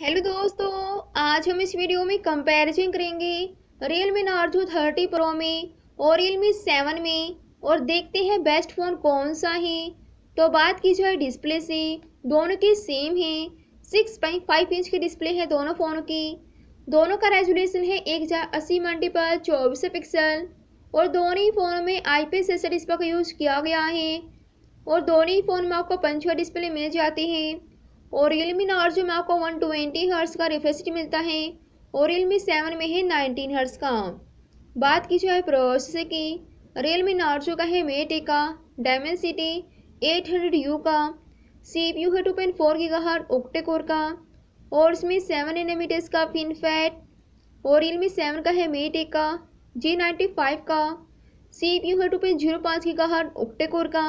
hello दोस्तों आज हम इस वीडियो में कंपैरिजन करेंगे Realme Narzo thirty pro में और रियल मी सेवन में और देखते हैं बेस्ट फ़ोन कौन सा है तो बात की जाए डिस्प्ले से दोनों के सेम है सिक्स पॉइंट फाइव इंच की डिस्प्ले है दोनों फ़ोनों की दोनों का रेजोल्यूशन है एक हज़ार अस्सी मल्टीपल चौबीस पिक्सल और दोनों ही फ़ोनों में आई पी एस डिस्प्ले का यूज़ किया गया है और दोनों ही फ़ोन में आपको पंचवा डिस्प्ले मिल जाती है और रियल मी नार्जो में आपको वन ट्वेंटी हर्स का रिफ्रेश मिलता है और रियल मी सेवन में है नाइनटीन हर्स का बात की जाए प्रोसेसर की रियल मी नार्जो का है मेटे का सिटी एट हंड्रेड यू का सी पी यू है टू पॉइंट फोर की हर ओक्टेकोर का और इसमें सेवन एनमीटर्स का फिन फैट और रियलमी सेवन का है मेटेक का जी नाइन्टी फाइव का सी पी यू है टू पॉइंट जीरो पाँच की हर ओक्टेकोर का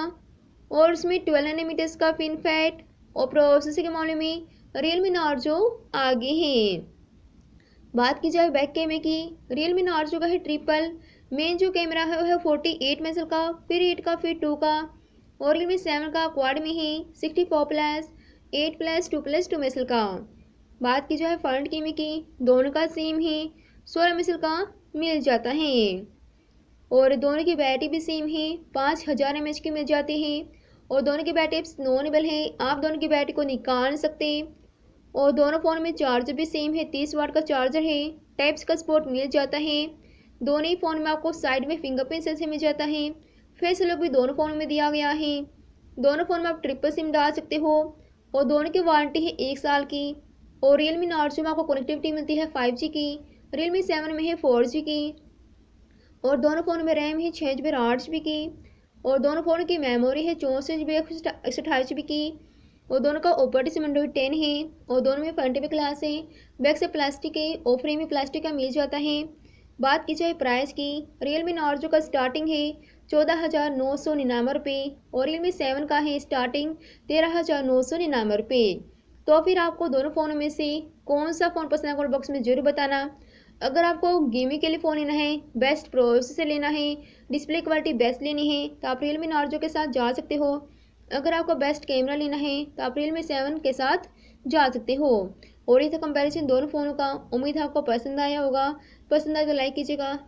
और इसमें ट्वेल्व एनमीटर्स का फिन फैट और प्रोसेसर के मामले में रियलमी नार्जो आगे हैं बात की जाए बैक कैमरे की रियलमी नार्जो का है ट्रिपल मेन जो कैमरा है वह है फोर्टी एट मेजल का फिर एट का फिर टू का और रियलमी सेवन का क्वाड में है sixty four plus eight plus two plus two मेजल का बात की जाए फ्रंट कैमरे की दोनों का सेम ही सोलह मेजल का मिल जाता है और दोनों की बैटरी भी सेम है पाँच हज़ार एम की मिल जाती है और दोनों की बैटरी एप्स नॉन एबल हैं आप दोनों की बैटरी को निकाल सकते हैं और दोनों फ़ोन में चार्जर भी सेम है तीस वाट का चार्जर है टाइप्स का सपोर्ट मिल जाता है दोनों ही फ़ोन में आपको साइड में फिंगरप्रिंट सेंसर मिल जाता है फेस लॉक भी दोनों फ़ोन में दिया गया है दोनों फ़ोन में आप ट्रिपल सिम डाल सकते हो और दोनों की वारंटी है एक साल की और रियल मी नॉर्चो में आपको कनेक्टिविटी मिलती है फाइव जी की रियल मी सेवन में है फोर जी की और दोनों फ़ोन में रैम है छः जी बी आठ जी बी की और दोनों फ़ोन की मेमोरी है चौंसठ जी बी एक सौ अठाईस जी बी की और दोनों का ऑपरेटिव विंडो टेन है और दोनों में फ्रंट भी क्लास है बैक से प्लास्टिक है और फ्रेम में प्लास्टिक का मिल जाता है बात की जाए प्राइस की रियलमी नॉर्जो का स्टार्टिंग है चौदह हज़ार नौ सौ निन्यानवे रुपये और रियलमी सेवन का है स्टार्टिंग तेरह हज़ार नौ सौ निन्यानवे रुपये तो फिर आपको दोनों फ़ोनों में से कौन सा फ़ोन पसंद है कमेंट बॉक्स में ज़रूर बताना अगर आपको गेमिंग के लिए फ़ोन लेना है बेस्ट प्रोसेसर लेना है डिस्प्ले क्वालिटी बेस्ट लेनी है तो आप रियल मी नॉर्जो के साथ जा सकते हो अगर आपको बेस्ट कैमरा लेना है तो आप रियल मी सेवन के साथ जा सकते हो और ये था कंपैरिजन दोनों फ़ोनों का उम्मीद है आपको पसंद आया होगा पसंद आए तो लाइक कीजिएगा